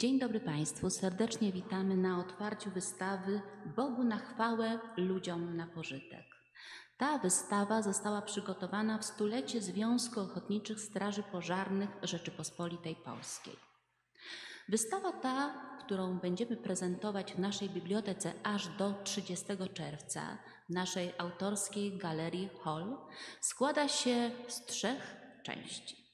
Dzień dobry Państwu. Serdecznie witamy na otwarciu wystawy Bogu na chwałę, ludziom na pożytek. Ta wystawa została przygotowana w stulecie Związku Ochotniczych Straży Pożarnych Rzeczypospolitej Polskiej. Wystawa ta, którą będziemy prezentować w naszej bibliotece aż do 30 czerwca, w naszej autorskiej galerii Hall, składa się z trzech części.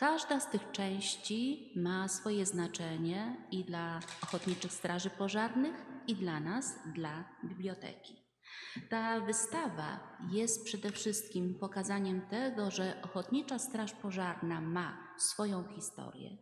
Każda z tych części ma swoje znaczenie i dla ochotniczych straży pożarnych, i dla nas, dla biblioteki. Ta wystawa jest przede wszystkim pokazaniem tego, że Ochotnicza Straż Pożarna ma swoją historię,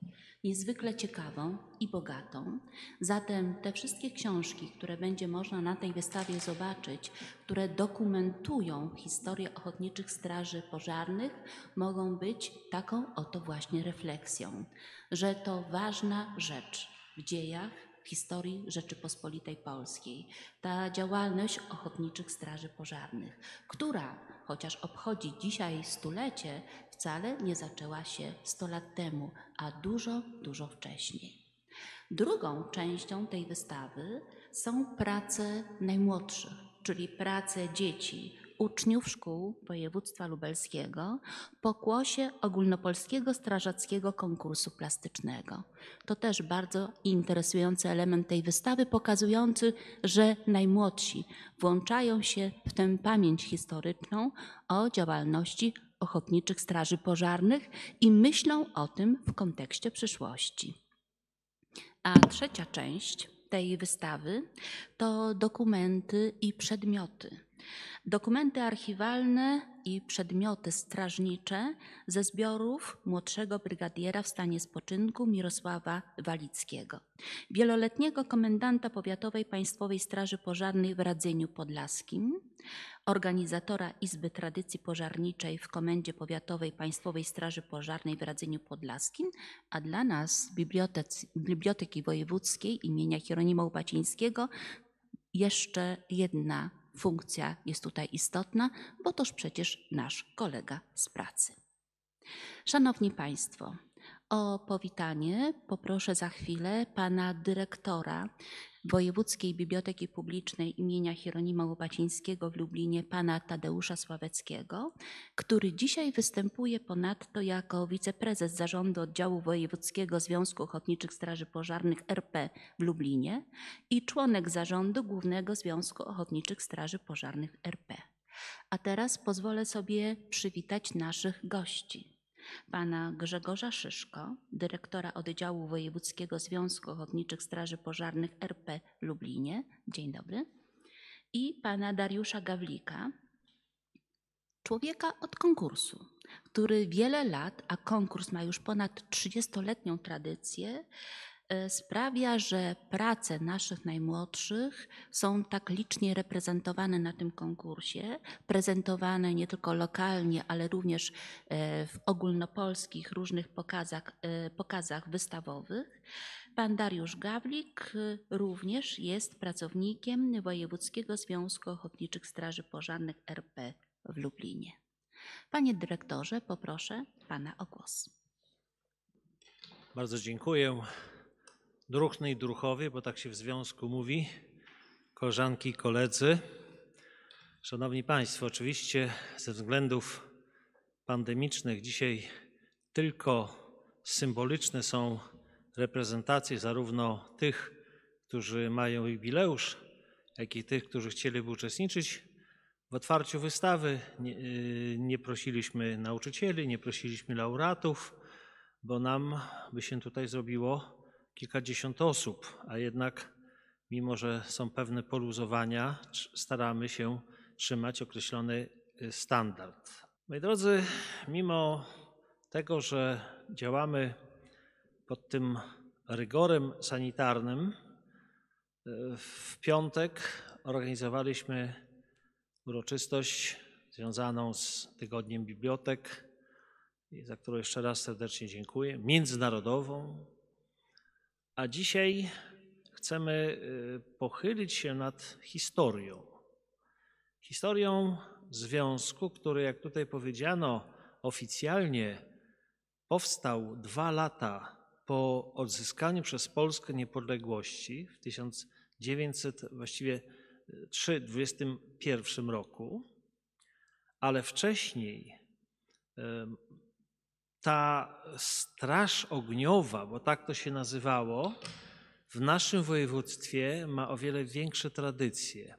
niezwykle ciekawą i bogatą. Zatem te wszystkie książki, które będzie można na tej wystawie zobaczyć, które dokumentują historię ochotniczych straży pożarnych, mogą być taką oto właśnie refleksją, że to ważna rzecz w dziejach historii Rzeczypospolitej Polskiej. Ta działalność ochotniczych straży pożarnych, która chociaż obchodzi dzisiaj stulecie, wcale nie zaczęła się 100 lat temu, a dużo, dużo wcześniej. Drugą częścią tej wystawy są prace najmłodszych, czyli prace dzieci uczniów szkół województwa lubelskiego pokłosie ogólnopolskiego strażackiego konkursu plastycznego. To też bardzo interesujący element tej wystawy, pokazujący, że najmłodsi włączają się w tę pamięć historyczną o działalności ochotniczych straży pożarnych i myślą o tym w kontekście przyszłości. A trzecia część tej wystawy to dokumenty i przedmioty. Dokumenty archiwalne i przedmioty strażnicze ze zbiorów młodszego brygadiera w stanie spoczynku Mirosława Walickiego, wieloletniego komendanta powiatowej Państwowej Straży Pożarnej w Radzeniu Podlaskim, organizatora Izby Tradycji Pożarniczej w Komendzie Powiatowej Państwowej Straży Pożarnej w Radzeniu Podlaskim, a dla nas Biblioteki Wojewódzkiej imienia Hieronima Upacińskiego jeszcze jedna funkcja jest tutaj istotna, bo toż przecież nasz kolega z pracy. Szanowni Państwo, o powitanie poproszę za chwilę pana dyrektora Wojewódzkiej Biblioteki Publicznej imienia Hieronima Łopacińskiego w Lublinie, pana Tadeusza Sławeckiego, który dzisiaj występuje ponadto jako wiceprezes zarządu oddziału Wojewódzkiego Związku Ochotniczych Straży Pożarnych RP w Lublinie i członek zarządu Głównego Związku Ochotniczych Straży Pożarnych RP. A teraz pozwolę sobie przywitać naszych gości pana Grzegorza Szyszko, dyrektora oddziału Wojewódzkiego Związku Ochotniczych Straży Pożarnych RP Lublinie. Dzień dobry. I pana Dariusza Gawlika, człowieka od konkursu, który wiele lat, a konkurs ma już ponad 30-letnią tradycję, E, sprawia, że prace naszych najmłodszych są tak licznie reprezentowane na tym konkursie, prezentowane nie tylko lokalnie, ale również e, w ogólnopolskich różnych pokazach, e, pokazach wystawowych. Pan Dariusz Gawlik również jest pracownikiem Wojewódzkiego Związku Ochotniczych Straży Pożarnych RP w Lublinie. Panie dyrektorze, poproszę Pana o głos. Bardzo dziękuję druhny i druchowie, bo tak się w związku mówi, koleżanki i koledzy. Szanowni Państwo, oczywiście ze względów pandemicznych dzisiaj tylko symboliczne są reprezentacje zarówno tych, którzy mają jubileusz, jak i tych, którzy chcieliby uczestniczyć. W otwarciu wystawy nie, yy, nie prosiliśmy nauczycieli, nie prosiliśmy laureatów, bo nam by się tutaj zrobiło kilkadziesiąt osób, a jednak, mimo że są pewne poluzowania, staramy się trzymać określony y, standard. Moi drodzy, mimo tego, że działamy pod tym rygorem sanitarnym, y, w piątek organizowaliśmy uroczystość związaną z Tygodniem Bibliotek, za którą jeszcze raz serdecznie dziękuję, międzynarodową, a dzisiaj chcemy y, pochylić się nad historią. Historią związku, który, jak tutaj powiedziano, oficjalnie powstał dwa lata po odzyskaniu przez Polskę niepodległości w 1900, właściwie 1921 y, roku, ale wcześniej ta straż ogniowa, bo tak to się nazywało, w naszym województwie ma o wiele większe tradycje.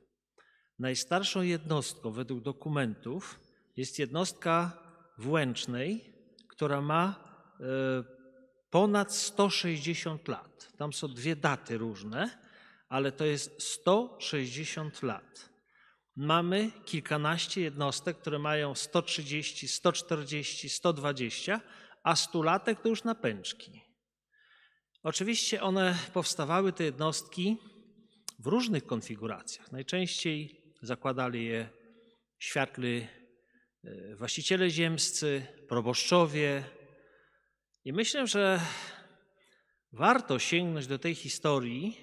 Najstarszą jednostką według dokumentów jest jednostka włęcznej, która ma e, ponad 160 lat. Tam są dwie daty różne, ale to jest 160 lat mamy kilkanaście jednostek, które mają 130, 140, 120, a stulatek to już napęczki. Oczywiście one powstawały, te jednostki, w różnych konfiguracjach. Najczęściej zakładali je światli e, właściciele ziemscy, proboszczowie. I myślę, że warto sięgnąć do tej historii,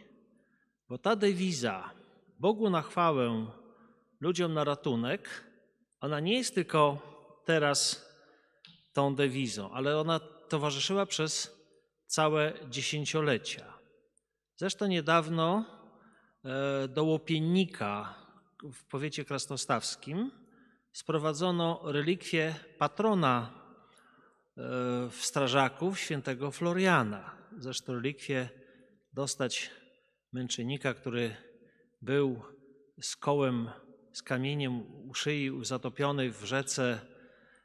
bo ta dewiza Bogu na chwałę ludziom na ratunek, ona nie jest tylko teraz tą dewizą, ale ona towarzyszyła przez całe dziesięciolecia. Zresztą niedawno e, do Łopiennika w powiecie krasnostawskim sprowadzono relikwie patrona e, w strażaków świętego Floriana. Zresztą relikwie dostać męczennika, który był z kołem z kamieniem u szyi zatopiony w rzece,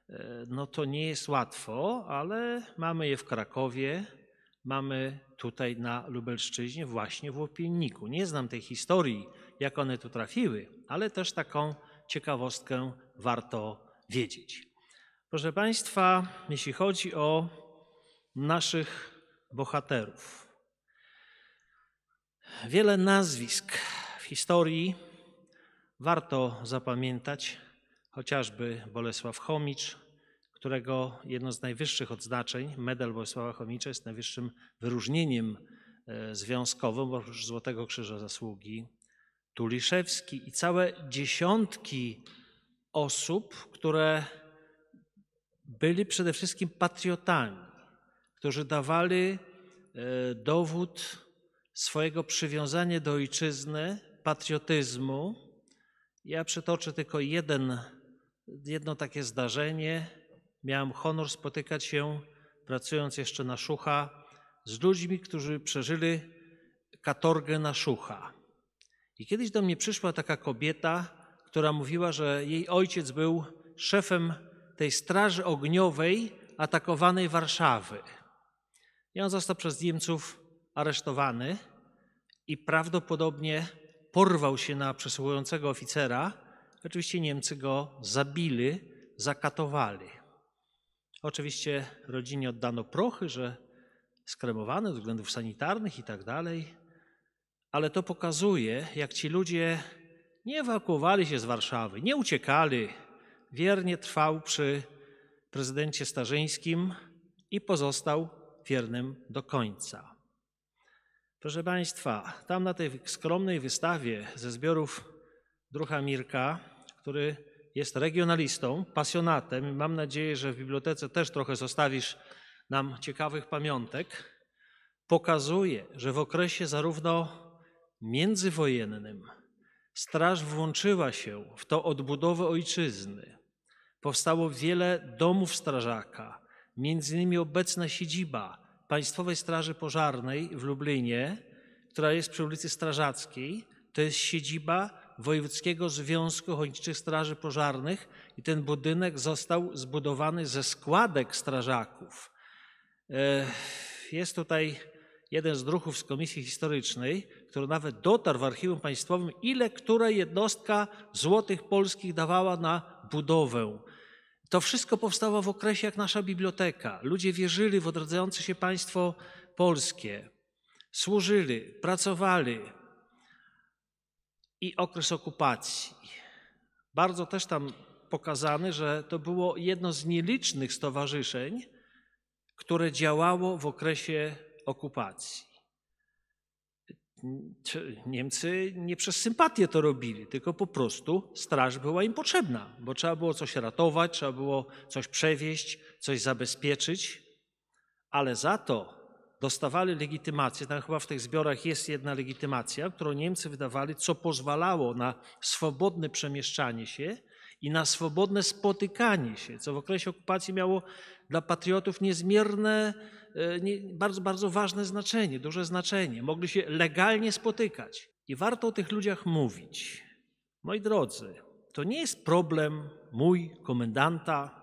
e, no to nie jest łatwo, ale mamy je w Krakowie, mamy tutaj na Lubelszczyźnie, właśnie w Łopienniku. Nie znam tej historii, jak one tu trafiły, ale też taką ciekawostkę warto wiedzieć. Proszę Państwa, jeśli chodzi o naszych bohaterów, wiele nazwisk w historii Warto zapamiętać chociażby Bolesław Chomicz, którego jedno z najwyższych odznaczeń, medal Bolesława Chomicza jest najwyższym wyróżnieniem e, związkowym oprócz Złotego Krzyża Zasługi. Tuliszewski i całe dziesiątki osób, które byli przede wszystkim patriotami, którzy dawali e, dowód swojego przywiązania do ojczyzny, patriotyzmu, ja przytoczę tylko jeden, jedno takie zdarzenie. Miałem honor spotykać się, pracując jeszcze na Szucha, z ludźmi, którzy przeżyli katorgę na Szucha. I kiedyś do mnie przyszła taka kobieta, która mówiła, że jej ojciec był szefem tej straży ogniowej atakowanej Warszawy. I on został przez Niemców aresztowany i prawdopodobnie porwał się na przesłuchującego oficera. Oczywiście Niemcy go zabili, zakatowali. Oczywiście rodzinie oddano prochy, że skremowane z względów sanitarnych i tak dalej, ale to pokazuje, jak ci ludzie nie ewakuowali się z Warszawy, nie uciekali. Wiernie trwał przy prezydencie Starzyńskim i pozostał wiernym do końca. Proszę Państwa, tam na tej skromnej wystawie ze zbiorów druha Mirka, który jest regionalistą, pasjonatem i mam nadzieję, że w bibliotece też trochę zostawisz nam ciekawych pamiątek, pokazuje, że w okresie zarówno międzywojennym straż włączyła się w to odbudowę ojczyzny. Powstało wiele domów strażaka, między innymi obecna siedziba Państwowej Straży Pożarnej w Lublinie, która jest przy ulicy Strażackiej. To jest siedziba Wojewódzkiego Związku Ochotniczych Straży Pożarnych i ten budynek został zbudowany ze składek strażaków. E, jest tutaj jeden z druhów z Komisji Historycznej, który nawet dotarł w Archiwum Państwowym, ile która jednostka złotych polskich dawała na budowę to wszystko powstało w okresie jak nasza biblioteka. Ludzie wierzyli w odradzające się państwo polskie, służyli, pracowali i okres okupacji. Bardzo też tam pokazany, że to było jedno z nielicznych stowarzyszeń, które działało w okresie okupacji. Niemcy nie przez sympatię to robili, tylko po prostu straż była im potrzebna, bo trzeba było coś ratować, trzeba było coś przewieźć, coś zabezpieczyć, ale za to dostawali legitymację. Tam chyba w tych zbiorach jest jedna legitymacja, którą Niemcy wydawali, co pozwalało na swobodne przemieszczanie się i na swobodne spotykanie się, co w okresie okupacji miało dla patriotów niezmierne E, bardzo, bardzo ważne znaczenie, duże znaczenie. Mogli się legalnie spotykać. I warto o tych ludziach mówić. Moi drodzy, to nie jest problem mój, komendanta,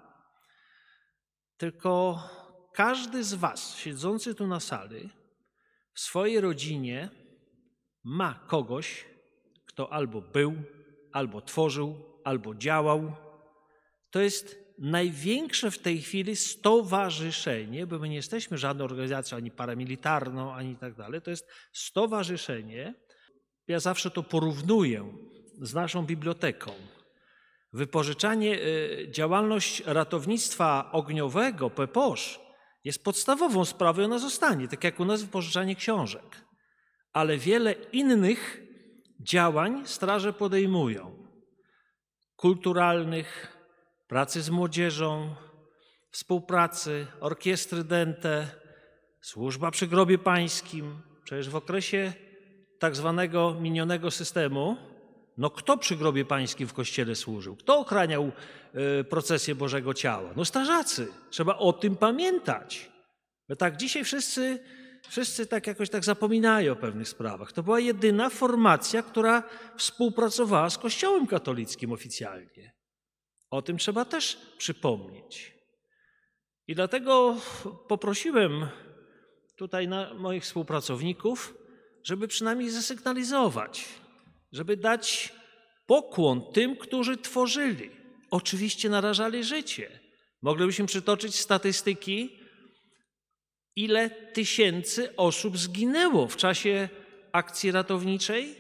tylko każdy z Was siedzący tu na sali w swojej rodzinie ma kogoś, kto albo był, albo tworzył, albo działał. To jest największe w tej chwili stowarzyszenie, bo my nie jesteśmy żadną organizacją ani paramilitarną, ani tak dalej, to jest stowarzyszenie. Ja zawsze to porównuję z naszą biblioteką. Wypożyczanie, y, działalność ratownictwa ogniowego, PEPOSZ, jest podstawową sprawą i ona zostanie, tak jak u nas wypożyczanie książek. Ale wiele innych działań straże podejmują. Kulturalnych, pracy z młodzieżą, współpracy, orkiestry dente, służba przy grobie pańskim. Przecież w okresie tak zwanego minionego systemu, no kto przy grobie pańskim w kościele służył? Kto ochraniał y, procesję Bożego Ciała? No strażacy. Trzeba o tym pamiętać. Bo tak dzisiaj wszyscy, wszyscy tak jakoś tak zapominają o pewnych sprawach. To była jedyna formacja, która współpracowała z Kościołem katolickim oficjalnie. O tym trzeba też przypomnieć. I dlatego poprosiłem tutaj moich współpracowników, żeby przynajmniej zasygnalizować, żeby dać pokłon tym, którzy tworzyli. Oczywiście narażali życie. Moglibyśmy przytoczyć statystyki, ile tysięcy osób zginęło w czasie akcji ratowniczej,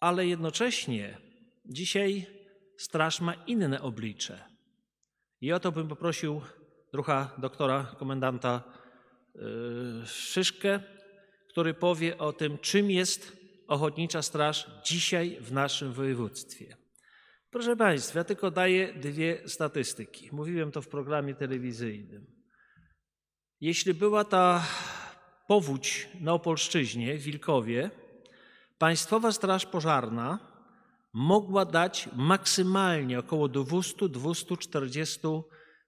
ale jednocześnie dzisiaj straż ma inne oblicze. I o to bym poprosił druha doktora, komendanta yy, Szyszkę, który powie o tym, czym jest ochotnicza straż dzisiaj w naszym województwie. Proszę Państwa, ja tylko daję dwie statystyki. Mówiłem to w programie telewizyjnym. Jeśli była ta powódź na Opolszczyźnie, w Wilkowie, Państwowa Straż Pożarna mogła dać maksymalnie około 200-240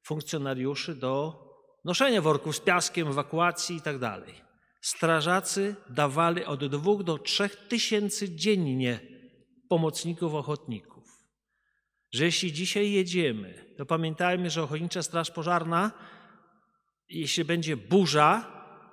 funkcjonariuszy do noszenia worków z piaskiem, ewakuacji itd. Tak Strażacy dawali od 2 do 3 tysięcy dziennie pomocników ochotników. Że jeśli dzisiaj jedziemy, to pamiętajmy, że Ochotnicza Straż Pożarna, jeśli będzie burza,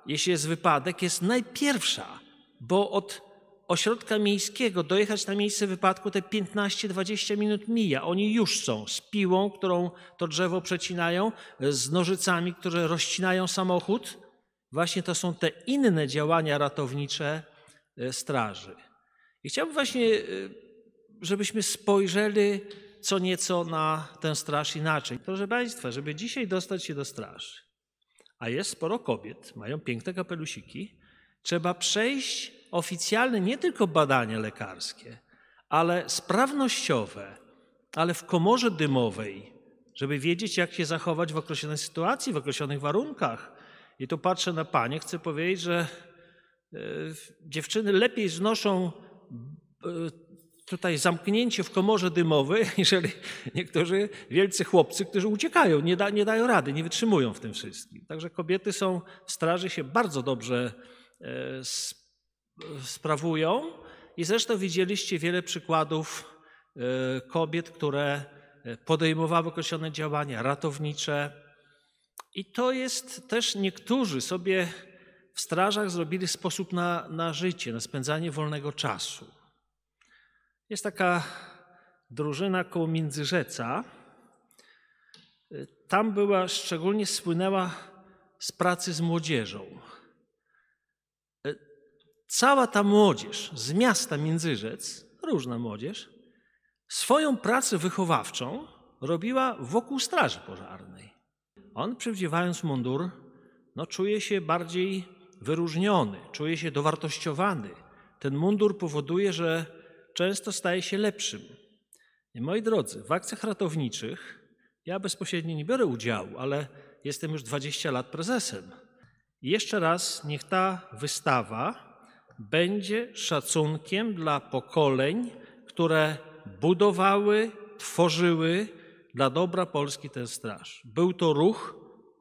jeśli jest wypadek, jest najpierwsza, bo od ośrodka miejskiego dojechać na miejsce wypadku te 15-20 minut mija. Oni już są z piłą, którą to drzewo przecinają, z nożycami, które rozcinają samochód. Właśnie to są te inne działania ratownicze e, straży. I chciałbym właśnie, e, żebyśmy spojrzeli co nieco na tę straż inaczej. Proszę Państwa, żeby dzisiaj dostać się do straży, a jest sporo kobiet, mają piękne kapelusiki, trzeba przejść oficjalne nie tylko badania lekarskie, ale sprawnościowe, ale w komorze dymowej, żeby wiedzieć, jak się zachować w określonej sytuacji, w określonych warunkach. I tu patrzę na panie, chcę powiedzieć, że e, dziewczyny lepiej znoszą e, tutaj zamknięcie w komorze dymowej, jeżeli niektórzy wielcy chłopcy, którzy uciekają, nie, da, nie dają rady, nie wytrzymują w tym wszystkim. Także kobiety są w straży się bardzo dobrze e, sprawują. I zresztą widzieliście wiele przykładów e, kobiet, które e, podejmowały określone działania ratownicze. I to jest też niektórzy sobie w strażach zrobili sposób na, na życie, na spędzanie wolnego czasu. Jest taka drużyna koło Międzyrzeca. E, tam była, szczególnie słynęła z pracy z młodzieżą cała ta młodzież z miasta Międzyrzec, różna młodzież, swoją pracę wychowawczą robiła wokół Straży Pożarnej. On, przywdziewając mundur, no, czuje się bardziej wyróżniony, czuje się dowartościowany. Ten mundur powoduje, że często staje się lepszym. I moi drodzy, w akcjach ratowniczych ja bezpośrednio nie biorę udziału, ale jestem już 20 lat prezesem. I jeszcze raz, niech ta wystawa będzie szacunkiem dla pokoleń, które budowały, tworzyły dla dobra Polski ten straż. Był to ruch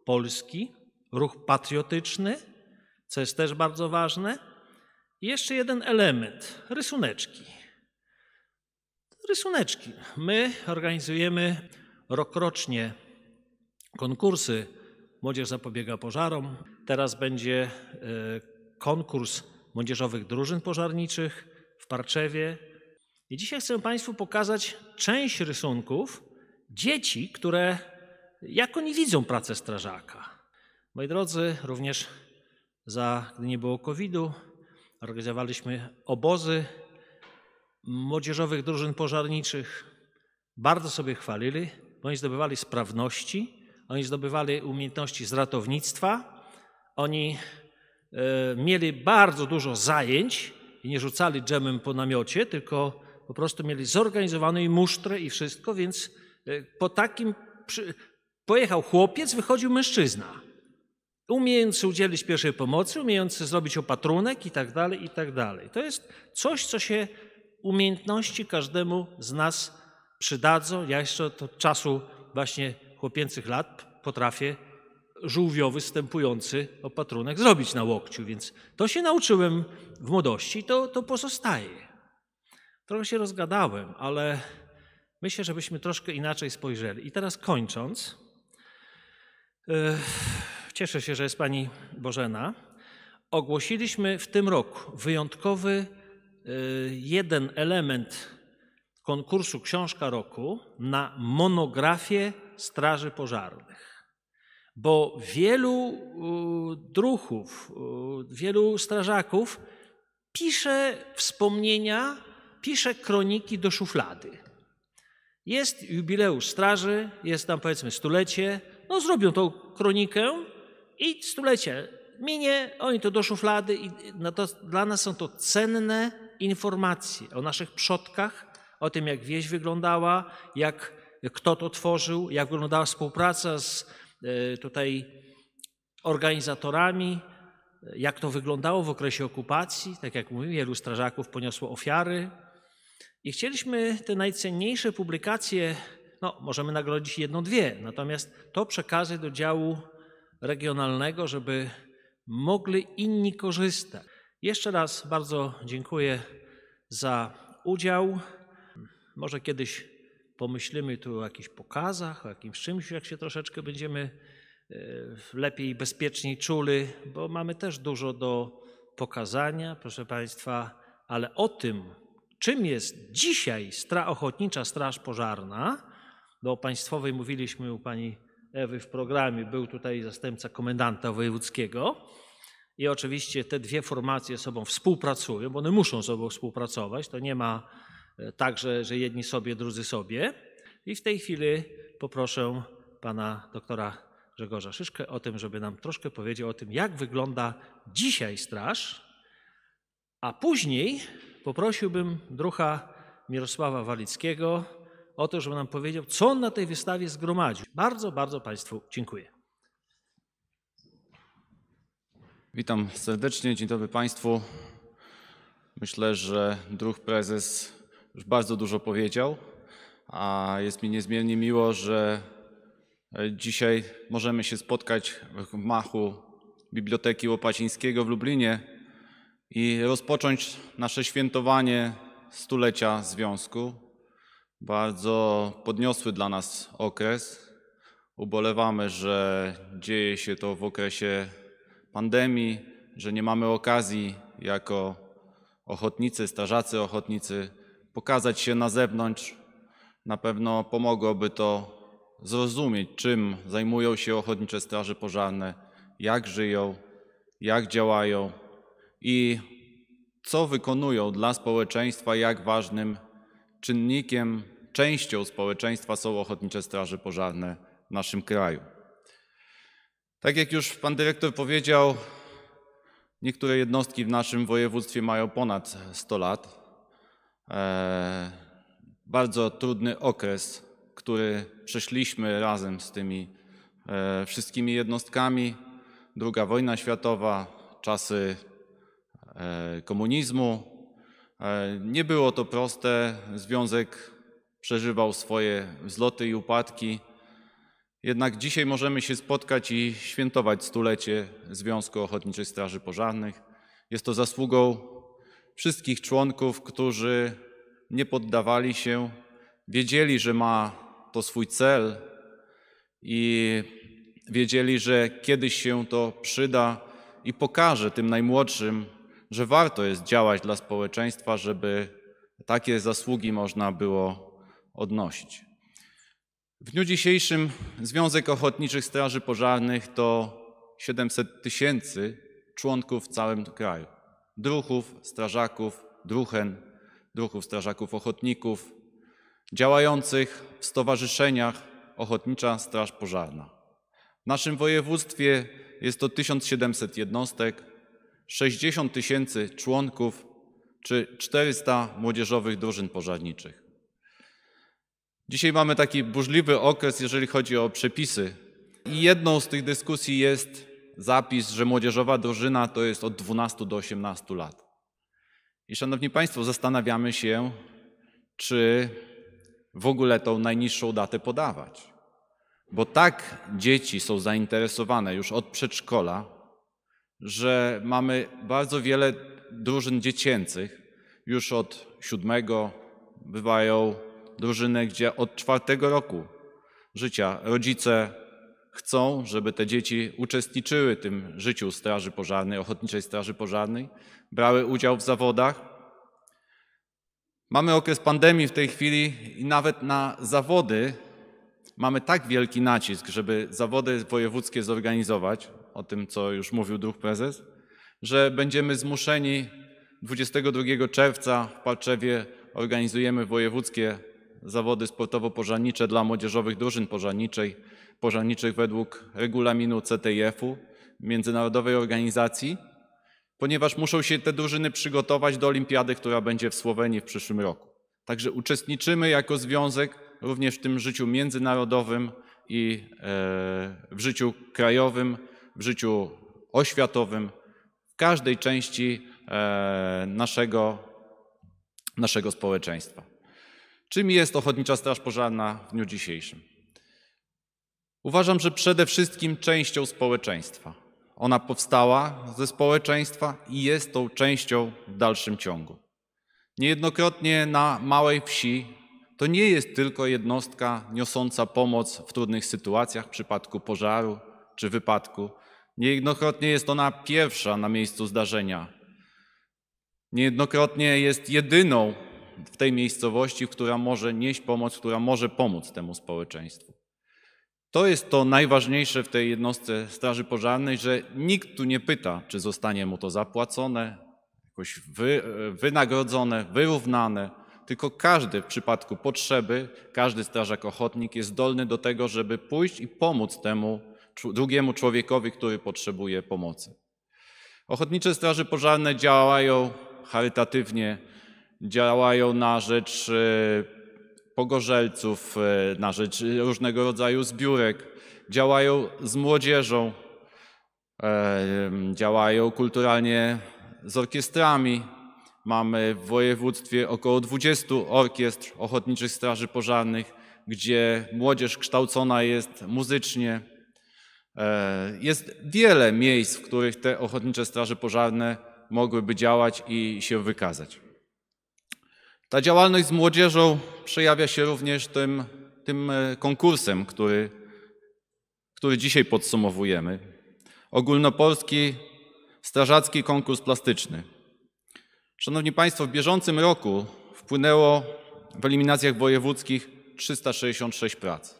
polski, ruch patriotyczny, co jest też bardzo ważne. I jeszcze jeden element rysuneczki. Rysuneczki. My organizujemy rokrocznie konkursy. Młodzież zapobiega pożarom. Teraz będzie e, konkurs młodzieżowych drużyn pożarniczych w Parczewie. I dzisiaj chcę Państwu pokazać część rysunków dzieci, które jako oni widzą pracę strażaka. Moi drodzy, również za, gdy nie było COVID-u, organizowaliśmy obozy młodzieżowych drużyn pożarniczych. Bardzo sobie chwalili, bo oni zdobywali sprawności, oni zdobywali umiejętności z ratownictwa, oni E, mieli bardzo dużo zajęć i nie rzucali dżemem po namiocie, tylko po prostu mieli zorganizowaną i musztrę i wszystko, więc e, po takim... Pojechał chłopiec, wychodził mężczyzna umiejący udzielić pierwszej pomocy, umiejący zrobić opatrunek i tak dalej, i tak dalej. To jest coś, co się umiejętności każdemu z nas przydadzą. Ja jeszcze od czasu właśnie chłopięcych lat potrafię żółwiowy wstępujący opatrunek zrobić na łokciu. Więc to się nauczyłem w młodości to, to pozostaje. Trochę się rozgadałem, ale myślę, żebyśmy troszkę inaczej spojrzeli. I teraz kończąc, e, cieszę się, że jest pani Bożena. Ogłosiliśmy w tym roku wyjątkowy e, jeden element konkursu Książka Roku na monografię Straży Pożarnych. Bo wielu druhów, wielu strażaków pisze wspomnienia, pisze kroniki do szuflady. Jest jubileusz straży, jest tam powiedzmy stulecie, no zrobią tą kronikę i stulecie minie, oni to do szuflady i no, to, dla nas są to cenne informacje o naszych przodkach, o tym jak wieś wyglądała, jak kto to tworzył, jak wyglądała współpraca z E, tutaj organizatorami, e, jak to wyglądało w okresie okupacji. Tak jak mówiłem, wielu strażaków poniosło ofiary. I chcieliśmy te najcenniejsze publikacje, no możemy nagrodzić jedną, dwie, natomiast to przekazy do działu regionalnego, żeby mogli inni korzystać. Jeszcze raz bardzo dziękuję za udział. Może kiedyś pomyślimy tu o jakichś pokazach, o jakimś czymś, jak się troszeczkę będziemy e, lepiej, bezpieczniej czuli, bo mamy też dużo do pokazania, proszę Państwa, ale o tym, czym jest dzisiaj Stra Ochotnicza Straż Pożarna, bo o Państwowej mówiliśmy u Pani Ewy w programie, był tutaj zastępca komendanta wojewódzkiego i oczywiście te dwie formacje sobą współpracują, bo one muszą sobą współpracować, to nie ma tak, że, jedni sobie, drudzy sobie. I w tej chwili poproszę pana doktora Grzegorza Szyszkę o tym, żeby nam troszkę powiedział o tym, jak wygląda dzisiaj straż, a później poprosiłbym drucha Mirosława Walickiego o to, żeby nam powiedział, co on na tej wystawie zgromadził. Bardzo, bardzo Państwu dziękuję. Witam serdecznie, dzień dobry Państwu. Myślę, że druh prezes już bardzo dużo powiedział, a jest mi niezmiernie miło, że dzisiaj możemy się spotkać w machu Biblioteki Łopacińskiego w Lublinie i rozpocząć nasze świętowanie stulecia Związku. Bardzo podniosły dla nas okres. Ubolewamy, że dzieje się to w okresie pandemii, że nie mamy okazji jako ochotnicy, strażacy ochotnicy pokazać się na zewnątrz. Na pewno pomogłoby to zrozumieć, czym zajmują się ochotnicze straże pożarne, jak żyją, jak działają i co wykonują dla społeczeństwa, jak ważnym czynnikiem, częścią społeczeństwa są ochotnicze straże pożarne w naszym kraju. Tak jak już pan dyrektor powiedział, niektóre jednostki w naszym województwie mają ponad 100 lat. E, bardzo trudny okres, który przeszliśmy razem z tymi e, wszystkimi jednostkami. Druga wojna światowa, czasy e, komunizmu. Nie było to proste. Związek przeżywał swoje wzloty i upadki. Jednak dzisiaj możemy się spotkać i świętować stulecie Związku Ochotniczych Straży Pożarnych. Jest to zasługą wszystkich członków, którzy nie poddawali się, wiedzieli, że ma to swój cel i wiedzieli, że kiedyś się to przyda i pokaże tym najmłodszym, że warto jest działać dla społeczeństwa, żeby takie zasługi można było odnosić. W dniu dzisiejszym Związek Ochotniczych Straży Pożarnych to 700 tysięcy członków w całym kraju druhów, strażaków, druhen, druhów, strażaków, ochotników, działających w stowarzyszeniach Ochotnicza Straż Pożarna. W naszym województwie jest to 1700 jednostek, 60 tysięcy członków czy 400 młodzieżowych drużyn pożarniczych. Dzisiaj mamy taki burzliwy okres, jeżeli chodzi o przepisy. I jedną z tych dyskusji jest zapis, że młodzieżowa drużyna to jest od 12 do 18 lat. I szanowni Państwo, zastanawiamy się, czy w ogóle tą najniższą datę podawać. Bo tak dzieci są zainteresowane już od przedszkola, że mamy bardzo wiele drużyn dziecięcych już od siódmego, bywają drużyny, gdzie od czwartego roku życia rodzice chcą, żeby te dzieci uczestniczyły w tym życiu Straży Pożarnej, Ochotniczej Straży Pożarnej, brały udział w zawodach. Mamy okres pandemii w tej chwili i nawet na zawody mamy tak wielki nacisk, żeby zawody wojewódzkie zorganizować, o tym co już mówił druh prezes, że będziemy zmuszeni 22 czerwca w Palczewie organizujemy wojewódzkie zawody sportowo-pożarnicze dla młodzieżowych drużyn pożarniczej pożarniczych według regulaminu CTF-u, międzynarodowej organizacji, ponieważ muszą się te drużyny przygotować do olimpiady, która będzie w Słowenii w przyszłym roku. Także uczestniczymy jako związek również w tym życiu międzynarodowym i e, w życiu krajowym, w życiu oświatowym, w każdej części e, naszego, naszego społeczeństwa. Czym jest Ochotnicza Straż Pożarna w dniu dzisiejszym? Uważam, że przede wszystkim częścią społeczeństwa. Ona powstała ze społeczeństwa i jest tą częścią w dalszym ciągu. Niejednokrotnie na małej wsi to nie jest tylko jednostka niosąca pomoc w trudnych sytuacjach, w przypadku pożaru czy wypadku. Niejednokrotnie jest ona pierwsza na miejscu zdarzenia. Niejednokrotnie jest jedyną w tej miejscowości, która może nieść pomoc, która może pomóc temu społeczeństwu. To jest to najważniejsze w tej jednostce Straży Pożarnej, że nikt tu nie pyta, czy zostanie mu to zapłacone, jakoś wy, e, wynagrodzone, wyrównane, tylko każdy w przypadku potrzeby, każdy strażak ochotnik jest zdolny do tego, żeby pójść i pomóc temu drugiemu człowiekowi, który potrzebuje pomocy. Ochotnicze Straże Pożarne działają charytatywnie, działają na rzecz e, pogorzelców e, na rzecz różnego rodzaju zbiórek. Działają z młodzieżą, e, działają kulturalnie z orkiestrami. Mamy w województwie około 20 orkiestr ochotniczych straży pożarnych, gdzie młodzież kształcona jest muzycznie. E, jest wiele miejsc, w których te ochotnicze straże pożarne mogłyby działać i się wykazać. Ta działalność z młodzieżą przejawia się również tym, tym e, konkursem, który, który dzisiaj podsumowujemy. Ogólnopolski Strażacki Konkurs Plastyczny. Szanowni Państwo, w bieżącym roku wpłynęło w eliminacjach wojewódzkich 366 prac.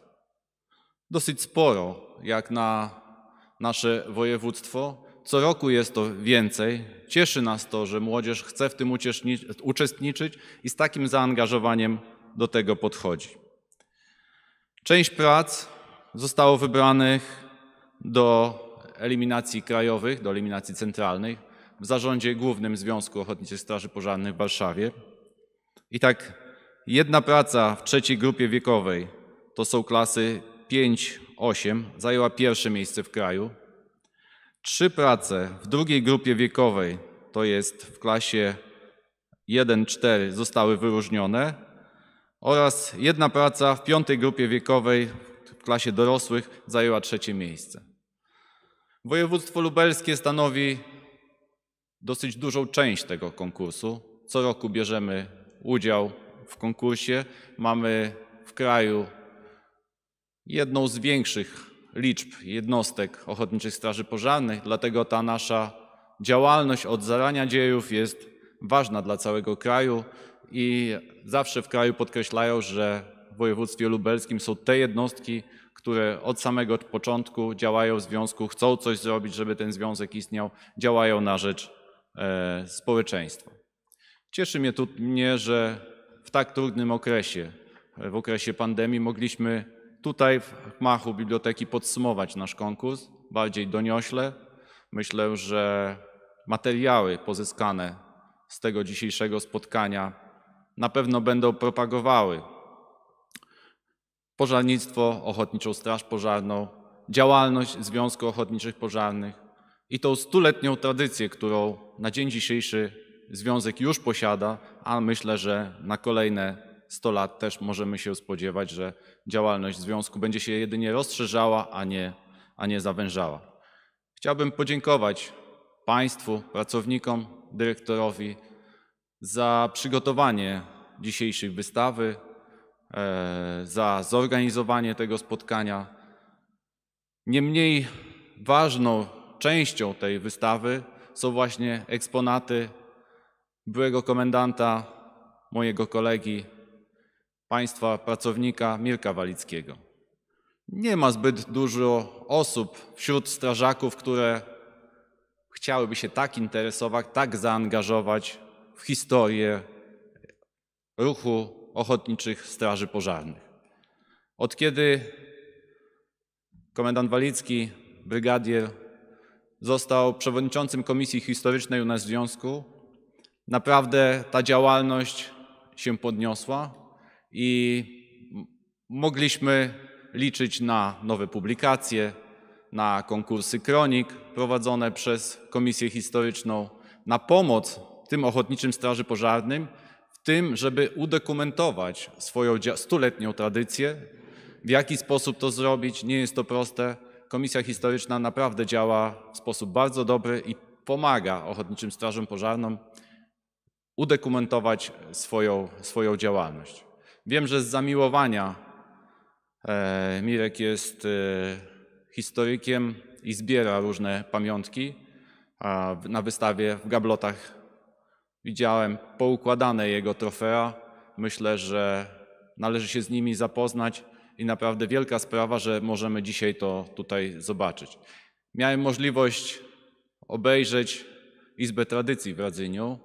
Dosyć sporo, jak na nasze województwo, co roku jest to więcej. Cieszy nas to, że młodzież chce w tym uczestniczyć i z takim zaangażowaniem do tego podchodzi. Część prac zostało wybranych do eliminacji krajowych, do eliminacji centralnych w zarządzie głównym Związku Ochotniczych Straży Pożarnych w Warszawie. I tak jedna praca w trzeciej grupie wiekowej, to są klasy 5-8, zajęła pierwsze miejsce w kraju. Trzy prace w drugiej grupie wiekowej, to jest w klasie 1-4, zostały wyróżnione oraz jedna praca w piątej grupie wiekowej w klasie dorosłych zajęła trzecie miejsce. Województwo lubelskie stanowi dosyć dużą część tego konkursu. Co roku bierzemy udział w konkursie. Mamy w kraju jedną z większych liczb jednostek Ochotniczych Straży Pożarnych, dlatego ta nasza działalność od zarania dziejów jest ważna dla całego kraju i zawsze w kraju podkreślają, że w województwie lubelskim są te jednostki, które od samego początku działają w związku, chcą coś zrobić, żeby ten związek istniał, działają na rzecz e, społeczeństwa. Cieszy mnie, tu, mnie, że w tak trudnym okresie, w okresie pandemii, mogliśmy tutaj w machu biblioteki podsumować nasz konkurs, bardziej doniośle. Myślę, że materiały pozyskane z tego dzisiejszego spotkania na pewno będą propagowały pożarnictwo, ochotniczą straż pożarną, działalność Związku Ochotniczych Pożarnych i tą stuletnią tradycję, którą na dzień dzisiejszy Związek już posiada, a myślę, że na kolejne 100 lat też możemy się spodziewać, że działalność związku będzie się jedynie rozszerzała, a nie, a nie zawężała. Chciałbym podziękować Państwu, pracownikom, dyrektorowi za przygotowanie dzisiejszej wystawy, e, za zorganizowanie tego spotkania. Niemniej ważną częścią tej wystawy są właśnie eksponaty byłego komendanta, mojego kolegi państwa pracownika Mirka Walickiego. Nie ma zbyt dużo osób wśród strażaków, które chciałyby się tak interesować, tak zaangażować w historię ruchu ochotniczych straży pożarnych. Od kiedy komendant Walicki, brygadier, został przewodniczącym Komisji Historycznej u nas w Związku, naprawdę ta działalność się podniosła i mogliśmy liczyć na nowe publikacje, na konkursy kronik prowadzone przez Komisję Historyczną, na pomoc tym ochotniczym straży pożarnym w tym, żeby udokumentować swoją stuletnią tradycję. W jaki sposób to zrobić, nie jest to proste. Komisja Historyczna naprawdę działa w sposób bardzo dobry i pomaga ochotniczym strażom pożarnym udokumentować swoją, swoją działalność. Wiem, że z zamiłowania e, Mirek jest e, historykiem i zbiera różne pamiątki. Na wystawie w Gablotach widziałem poukładane jego trofea. Myślę, że należy się z nimi zapoznać i naprawdę wielka sprawa, że możemy dzisiaj to tutaj zobaczyć. Miałem możliwość obejrzeć Izbę Tradycji w Radzyniu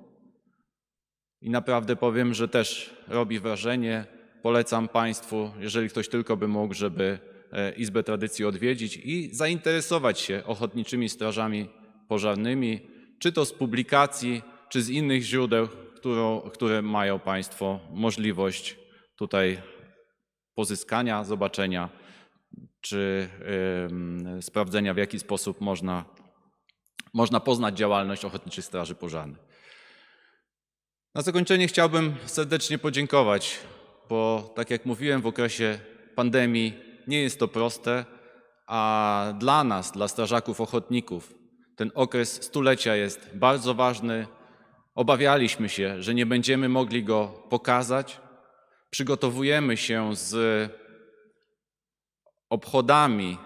i naprawdę powiem, że też robi wrażenie. Polecam Państwu, jeżeli ktoś tylko by mógł, żeby e, Izbę Tradycji odwiedzić i zainteresować się ochotniczymi strażami pożarnymi, czy to z publikacji, czy z innych źródeł, którą, które mają Państwo możliwość tutaj pozyskania, zobaczenia, czy yy, sprawdzenia, w jaki sposób można, można poznać działalność Ochotniczych Straży Pożarnych. Na zakończenie chciałbym serdecznie podziękować, bo tak jak mówiłem, w okresie pandemii nie jest to proste, a dla nas, dla strażaków ochotników, ten okres stulecia jest bardzo ważny. Obawialiśmy się, że nie będziemy mogli go pokazać. Przygotowujemy się z obchodami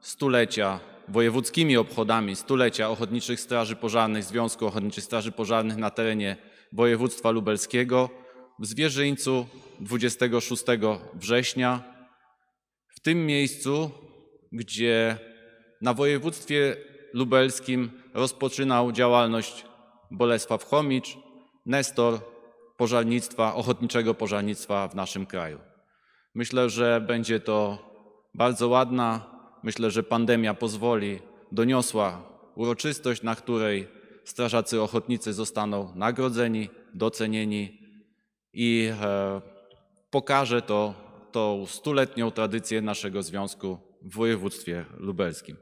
stulecia, wojewódzkimi obchodami stulecia Ochotniczych Straży Pożarnych, Związku Ochotniczych Straży Pożarnych na terenie województwa lubelskiego w Zwierzyńcu 26 września. W tym miejscu, gdzie na województwie lubelskim rozpoczynał działalność Bolesław Chomicz, nestor pożarnictwa, ochotniczego pożarnictwa w naszym kraju. Myślę, że będzie to bardzo ładna, myślę, że pandemia pozwoli, doniosła uroczystość, na której strażacy ochotnicy zostaną nagrodzeni, docenieni i e, pokaże to tą stuletnią tradycję naszego związku w województwie lubelskim.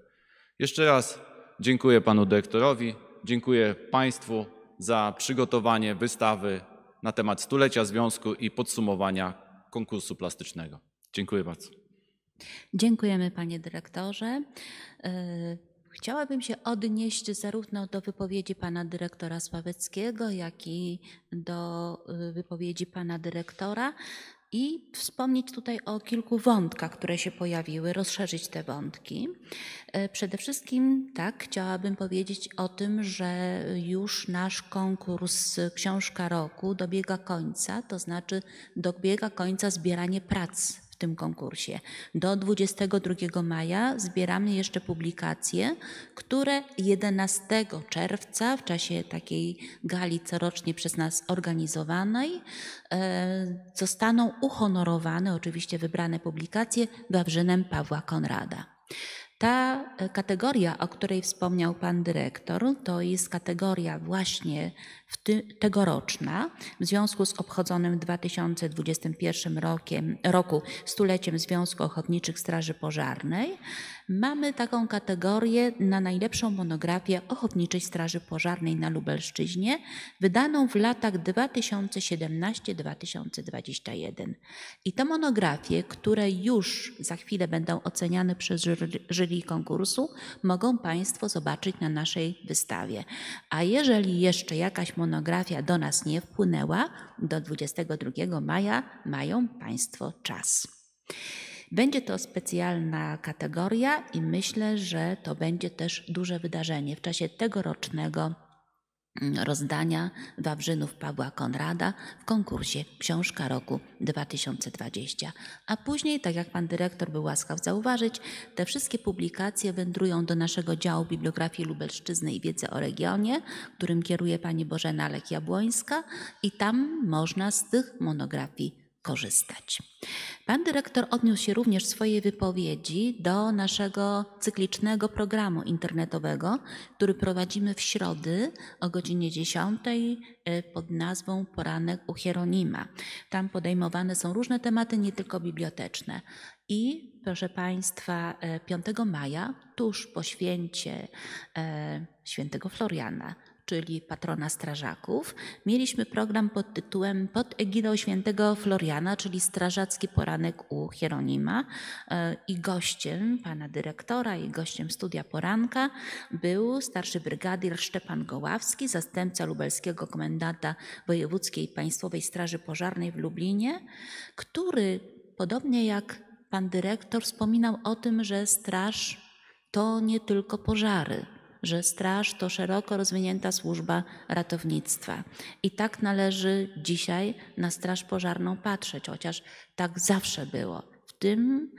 Jeszcze raz dziękuję panu dyrektorowi, dziękuję państwu za przygotowanie wystawy na temat stulecia związku i podsumowania konkursu plastycznego. Dziękuję bardzo. Dziękujemy panie dyrektorze. E, Chciałabym się odnieść zarówno do wypowiedzi pana dyrektora Sławeckiego, jak i do y, wypowiedzi pana dyrektora i wspomnieć tutaj o kilku wątkach, które się pojawiły, rozszerzyć te wątki. E, przede wszystkim tak, chciałabym powiedzieć o tym, że już nasz konkurs Książka Roku dobiega końca, to znaczy dobiega końca zbieranie prac tym konkursie. Do 22 maja zbieramy jeszcze publikacje, które 11 czerwca w czasie takiej gali corocznie przez nas organizowanej e, zostaną uhonorowane, oczywiście wybrane publikacje, Wawrzynem Pawła Konrada. Ta e, kategoria, o której wspomniał pan dyrektor, to jest kategoria właśnie ty, tegoroczna w związku z obchodzonym w 2021 rokiem, roku stuleciem Związku Ochotniczych Straży Pożarnej mamy taką kategorię na najlepszą monografię Ochotniczej Straży Pożarnej na Lubelszczyźnie, wydaną w latach 2017-2021. I te monografie, które już za chwilę będą oceniane przez jury konkursu, mogą Państwo zobaczyć na naszej wystawie. A jeżeli jeszcze jakaś monografia do nas nie wpłynęła, do 22 maja mają Państwo czas. Będzie to specjalna kategoria i myślę, że to będzie też duże wydarzenie. W czasie tegorocznego Mm, rozdania Wawrzynów Pawła Konrada w konkursie Książka Roku 2020. A później, tak jak pan dyrektor był łaskaw zauważyć, te wszystkie publikacje wędrują do naszego działu Bibliografii Lubelszczyzny i Wiedzy o Regionie, którym kieruje pani Bożena Lech-Jabłońska i tam można z tych monografii korzystać. Pan dyrektor odniósł się również w swojej wypowiedzi do naszego cyklicznego programu internetowego, który prowadzimy w środy o godzinie 10 e, pod nazwą Poranek u Hieronima. Tam podejmowane są różne tematy, nie tylko biblioteczne. I proszę Państwa, 5 e, maja, tuż po święcie e, świętego Floriana, czyli patrona strażaków, mieliśmy program pod tytułem Pod egidą świętego Floriana, czyli strażacki poranek u Hieronima e, i gościem pana dyrektora i gościem studia poranka był starszy brygadier Szczepan Goławski, zastępca lubelskiego komendanta Wojewódzkiej Państwowej Straży Pożarnej w Lublinie, który podobnie jak pan dyrektor wspominał o tym, że straż to nie tylko pożary, że straż to szeroko rozwinięta służba ratownictwa. I tak należy dzisiaj na straż pożarną patrzeć, chociaż tak zawsze było. W tym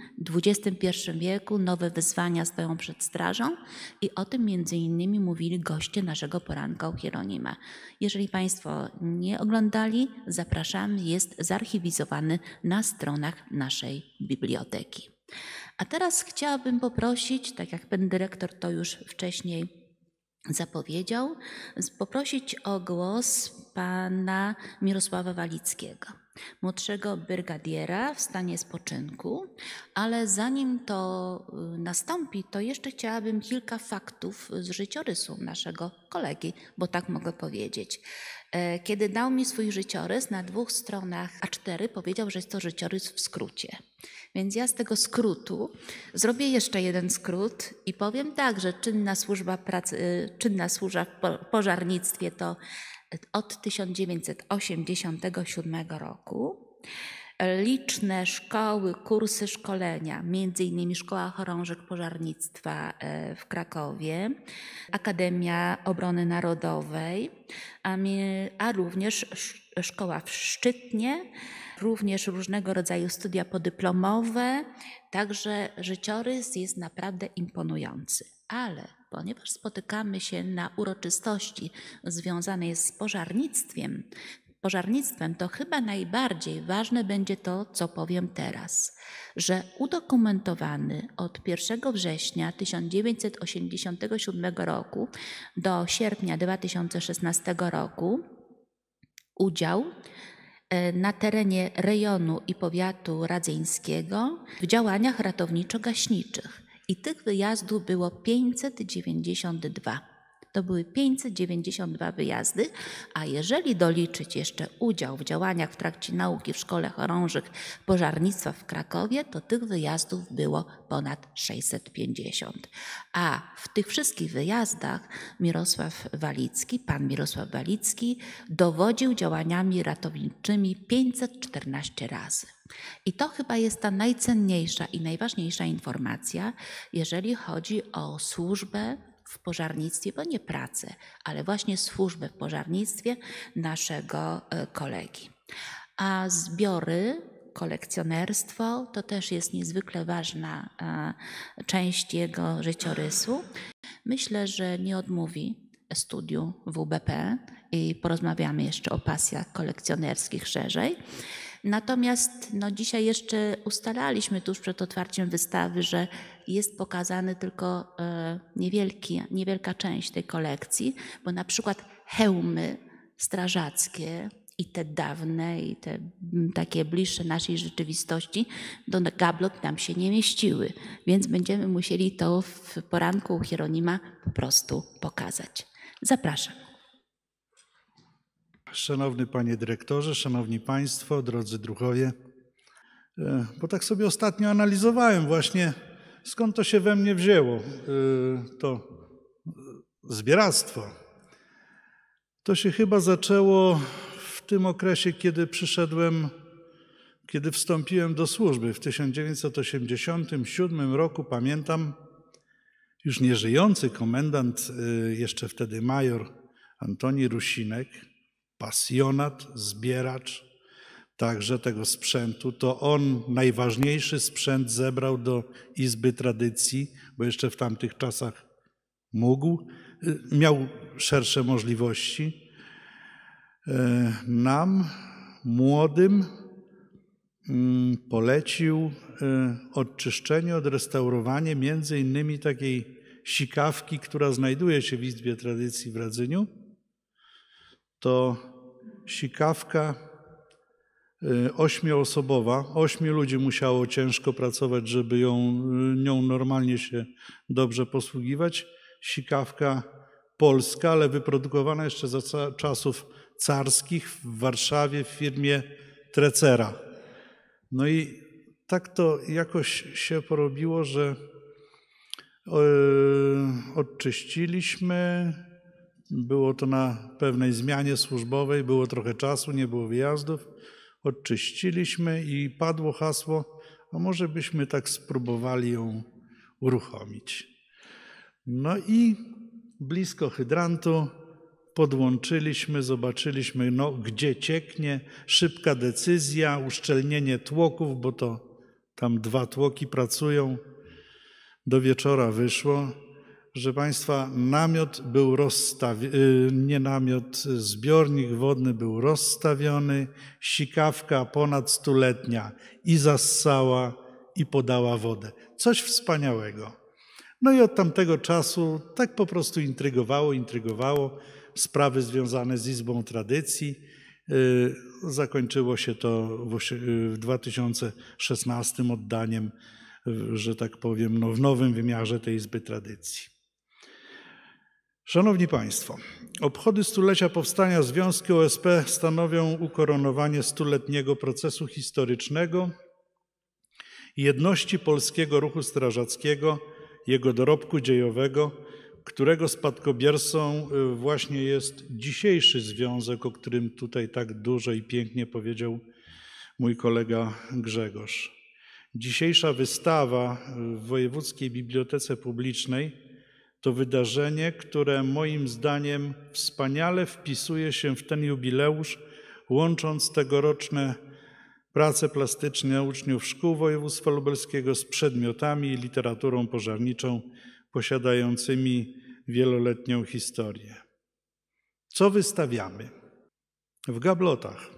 XXI wieku nowe wyzwania stoją przed strażą i o tym między innymi mówili goście naszego poranka u Hieronima. Jeżeli Państwo nie oglądali, zapraszam, jest zarchiwizowany na stronach naszej biblioteki. A teraz chciałabym poprosić, tak jak pan dyrektor to już wcześniej zapowiedział, poprosić o głos pana Mirosława Walickiego, młodszego brygadiera w stanie spoczynku, ale zanim to y, nastąpi, to jeszcze chciałabym kilka faktów z życiorysu naszego kolegi, bo tak mogę powiedzieć. E, kiedy dał mi swój życiorys na dwóch stronach A4, powiedział, że jest to życiorys w skrócie. Więc ja z tego skrótu zrobię jeszcze jeden skrót i powiem tak, że czynna służba pracy, czynna służba w pożarnictwie to od 1987 roku. Liczne szkoły, kursy szkolenia, m.in. Szkoła Chorążek Pożarnictwa e, w Krakowie, Akademia Obrony Narodowej, a również szkoła w Szczytnie, również różnego rodzaju studia podyplomowe, także życiorys jest naprawdę imponujący. Ale ponieważ spotykamy się na uroczystości związanej z pożarnictwem, pożarnictwem, to chyba najbardziej ważne będzie to, co powiem teraz, że udokumentowany od 1 września 1987 roku do sierpnia 2016 roku udział e, na terenie rejonu i powiatu radzyńskiego w działaniach ratowniczo-gaśniczych i tych wyjazdów było 592 to były 592 wyjazdy, a jeżeli doliczyć jeszcze udział w działaniach w trakcie nauki w Szkole Chorążych Pożarnictwa w Krakowie, to tych wyjazdów było ponad 650. A w tych wszystkich wyjazdach Mirosław Walicki, pan Mirosław Walicki, dowodził działaniami ratowniczymi 514 razy. I to chyba jest ta najcenniejsza i najważniejsza informacja, jeżeli chodzi o służbę w pożarnictwie, bo nie pracę, ale właśnie służbę w pożarnictwie naszego e, kolegi. A zbiory, kolekcjonerstwo to też jest niezwykle ważna e, część jego życiorysu. Myślę, że nie odmówi studiu WBP i porozmawiamy jeszcze o pasjach kolekcjonerskich szerzej. Natomiast no, dzisiaj jeszcze ustalaliśmy tuż przed otwarciem wystawy, że jest pokazany tylko e, niewielki, niewielka część tej kolekcji, bo na przykład hełmy strażackie, i te dawne, i te takie bliższe naszej rzeczywistości, do gablot nam się nie mieściły. Więc będziemy musieli to w poranku u Hieronima po prostu pokazać. Zapraszam. Szanowny panie dyrektorze, szanowni państwo, drodzy druchowie, e, bo tak sobie ostatnio analizowałem właśnie, skąd to się we mnie wzięło, e, to zbieractwo. To się chyba zaczęło w tym okresie, kiedy przyszedłem, kiedy wstąpiłem do służby w 1987 roku, pamiętam, już nieżyjący komendant, e, jeszcze wtedy major Antoni Rusinek, pasjonat, zbieracz także tego sprzętu. To on najważniejszy sprzęt zebrał do Izby Tradycji, bo jeszcze w tamtych czasach mógł, y, miał szersze możliwości. E, nam, młodym, mm, polecił e, odczyszczenie, odrestaurowanie między innymi takiej sikawki, która znajduje się w Izbie Tradycji w Radzyniu. To sikawka y, ośmioosobowa. Ośmiu ludzi musiało ciężko pracować, żeby ją, y, nią normalnie się dobrze posługiwać. Sikawka polska, ale wyprodukowana jeszcze za czasów carskich w Warszawie w firmie Trecera. No i tak to jakoś się porobiło, że y, odczyściliśmy, było to na pewnej zmianie służbowej, było trochę czasu, nie było wyjazdów. Odczyściliśmy i padło hasło, a może byśmy tak spróbowali ją uruchomić. No i blisko hydrantu podłączyliśmy, zobaczyliśmy, no, gdzie cieknie, szybka decyzja, uszczelnienie tłoków, bo to tam dwa tłoki pracują. Do wieczora wyszło, Proszę Państwa, namiot był rozstawiony, nie namiot, zbiornik wodny był rozstawiony, sikawka ponad stuletnia i zassała i podała wodę. Coś wspaniałego. No i od tamtego czasu tak po prostu intrygowało, intrygowało sprawy związane z Izbą Tradycji. Y, zakończyło się to w 2016 y, oddaniem, że tak powiem, no, w nowym wymiarze tej Izby Tradycji. Szanowni Państwo, obchody stulecia powstania Związku OSP stanowią ukoronowanie stuletniego procesu historycznego jedności polskiego ruchu strażackiego, jego dorobku dziejowego, którego spadkobiercą y, właśnie jest dzisiejszy związek, o którym tutaj tak dużo i pięknie powiedział mój kolega Grzegorz. Dzisiejsza wystawa y, w Wojewódzkiej Bibliotece Publicznej to wydarzenie, które moim zdaniem wspaniale wpisuje się w ten jubileusz, łącząc tegoroczne prace plastyczne uczniów szkół województwa lubelskiego z przedmiotami i literaturą pożarniczą posiadającymi wieloletnią historię. Co wystawiamy? W gablotach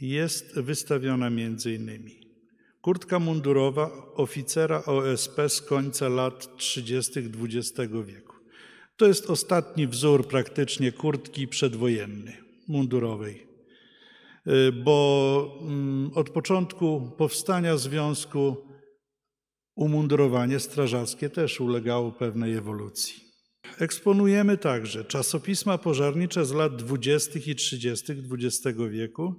jest wystawiona między innymi kurtka mundurowa oficera OSP z końca lat 30. XX wieku. To jest ostatni wzór praktycznie kurtki przedwojennej, mundurowej. Y, bo mm, od początku powstania związku umundurowanie strażackie też ulegało pewnej ewolucji. Eksponujemy także czasopisma pożarnicze z lat 20. i 30. XX wieku,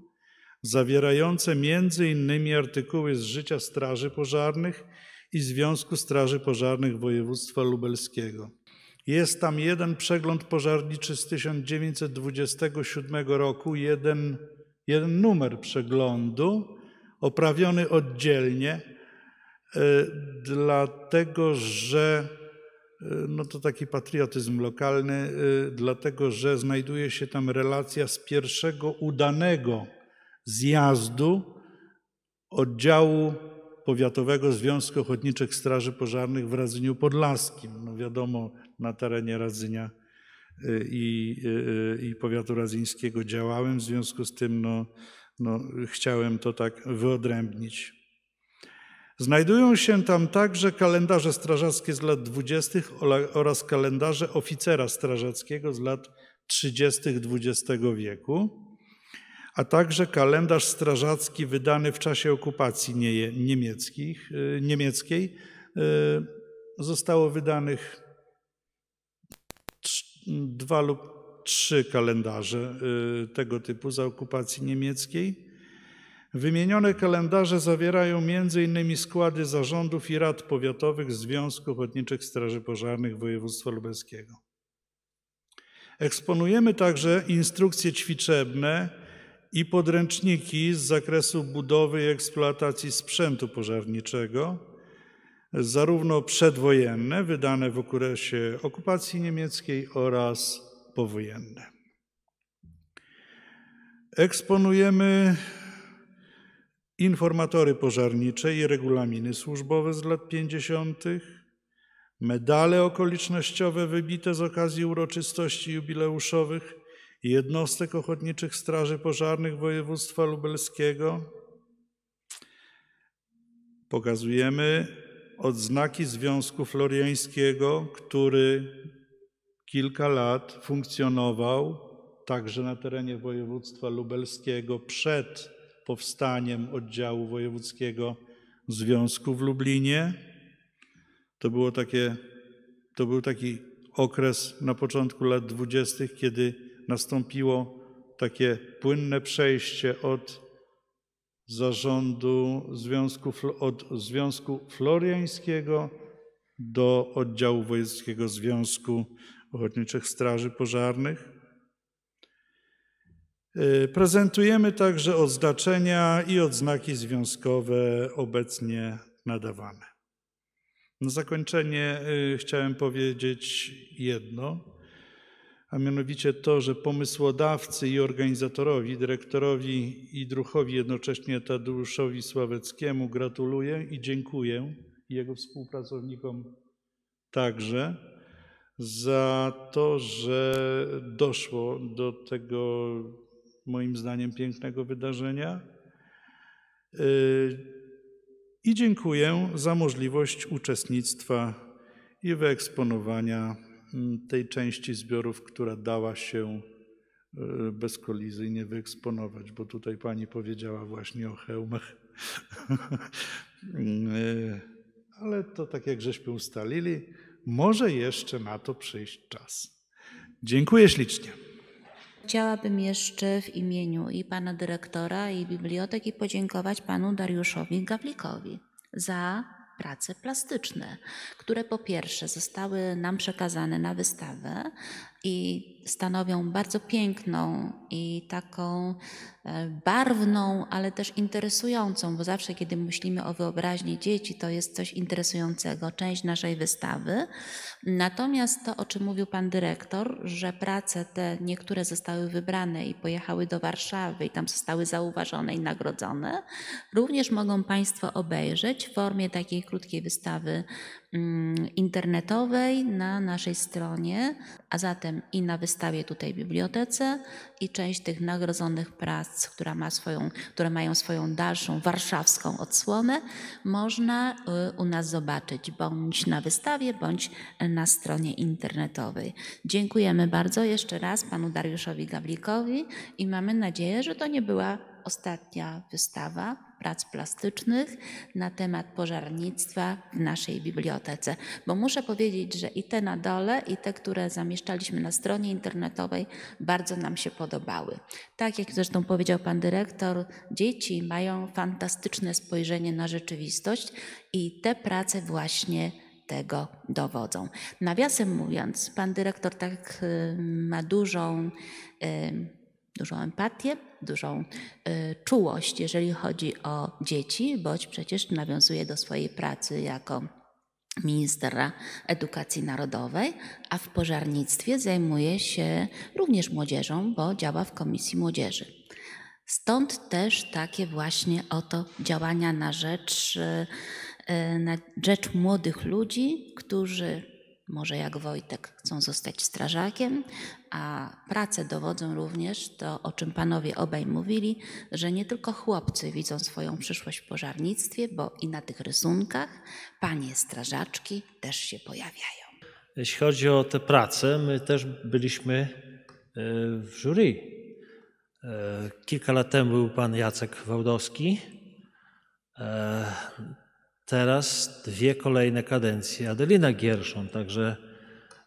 zawierające m.in. artykuły z życia Straży Pożarnych i Związku Straży Pożarnych Województwa Lubelskiego. Jest tam jeden przegląd pożarniczy z 1927 roku, jeden, jeden numer przeglądu, oprawiony oddzielnie, y, dlatego że y, no to taki patriotyzm lokalny, y, dlatego że znajduje się tam relacja z pierwszego udanego zjazdu oddziału Powiatowego Związku Ochotniczych Straży Pożarnych w Radzyniu Podlaskim. No wiadomo, na terenie Radzynia y, i, y, y, i powiatu radzyńskiego działałem, w związku z tym no, no, chciałem to tak wyodrębnić. Znajdują się tam także kalendarze strażackie z lat 20. oraz kalendarze oficera strażackiego z lat 30. XX wieku a także kalendarz strażacki wydany w czasie okupacji niemieckich, y, niemieckiej. Y, zostało wydanych dwa lub trzy kalendarze y, tego typu za okupacji niemieckiej. Wymienione kalendarze zawierają m.in. składy zarządów i rad powiatowych Związku Ochotniczych Straży Pożarnych Województwa Lubelskiego. Eksponujemy także instrukcje ćwiczebne, i podręczniki z zakresu budowy i eksploatacji sprzętu pożarniczego, zarówno przedwojenne, wydane w okresie okupacji niemieckiej oraz powojenne. Eksponujemy informatory pożarnicze i regulaminy służbowe z lat 50., medale okolicznościowe wybite z okazji uroczystości jubileuszowych – jednostek ochotniczych straży pożarnych województwa lubelskiego. Pokazujemy odznaki Związku Floriańskiego, który kilka lat funkcjonował także na terenie województwa lubelskiego przed powstaniem oddziału wojewódzkiego związku w Lublinie. To, było takie, to był taki okres na początku lat dwudziestych, kiedy nastąpiło takie płynne przejście od zarządu Związku, od Związku Floriańskiego do oddziału Wojewódzkiego Związku Ochotniczych Straży Pożarnych. E, prezentujemy także oznaczenia i odznaki związkowe obecnie nadawane. Na zakończenie e, chciałem powiedzieć jedno a mianowicie to, że pomysłodawcy i organizatorowi, dyrektorowi i druchowi jednocześnie Tadeuszowi Sławeckiemu gratuluję i dziękuję jego współpracownikom także za to, że doszło do tego moim zdaniem pięknego wydarzenia. Yy, I dziękuję za możliwość uczestnictwa i wyeksponowania tej części zbiorów, która dała się e, bezkolizyjnie wyeksponować, bo tutaj pani powiedziała właśnie o hełmach. E, ale to tak jak żeśmy ustalili, może jeszcze na to przyjść czas. Dziękuję ślicznie. Chciałabym jeszcze w imieniu i pana dyrektora, i biblioteki podziękować panu Dariuszowi Gablikowi za prace plastyczne, które po pierwsze zostały nam przekazane na wystawę, i stanowią bardzo piękną i taką e, barwną, ale też interesującą, bo zawsze, kiedy myślimy o wyobraźni dzieci, to jest coś interesującego, część naszej wystawy. Natomiast to, o czym mówił pan dyrektor, że prace te niektóre zostały wybrane i pojechały do Warszawy i tam zostały zauważone i nagrodzone, również mogą państwo obejrzeć w formie takiej krótkiej wystawy Mm, internetowej na naszej stronie, a zatem i na wystawie tutaj w bibliotece i część tych nagrodzonych prac, która ma swoją, które mają swoją dalszą warszawską odsłonę, można y, u nas zobaczyć bądź na wystawie, bądź na stronie internetowej. Dziękujemy bardzo jeszcze raz panu Dariuszowi Gablikowi i mamy nadzieję, że to nie była ostatnia wystawa prac plastycznych na temat pożarnictwa w naszej bibliotece. Bo muszę powiedzieć, że i te na dole, i te, które zamieszczaliśmy na stronie internetowej, bardzo nam się podobały. Tak jak zresztą powiedział pan dyrektor, dzieci mają fantastyczne spojrzenie na rzeczywistość i te prace właśnie tego dowodzą. Nawiasem mówiąc, pan dyrektor tak y, ma dużą y, dużą empatię, dużą e, czułość, jeżeli chodzi o dzieci, boć przecież nawiązuje do swojej pracy jako ministra edukacji narodowej, a w pożarnictwie zajmuje się również młodzieżą, bo działa w Komisji Młodzieży. Stąd też takie właśnie oto działania na rzecz, e, na rzecz młodych ludzi, którzy może jak Wojtek chcą zostać strażakiem, a prace dowodzą również to, o czym panowie obaj mówili, że nie tylko chłopcy widzą swoją przyszłość w pożarnictwie, bo i na tych rysunkach panie strażaczki też się pojawiają. Jeśli chodzi o te prace, my też byliśmy e, w jury. E, kilka lat temu był pan Jacek Wałdowski. E, teraz dwie kolejne kadencje Adelina Gierszon, także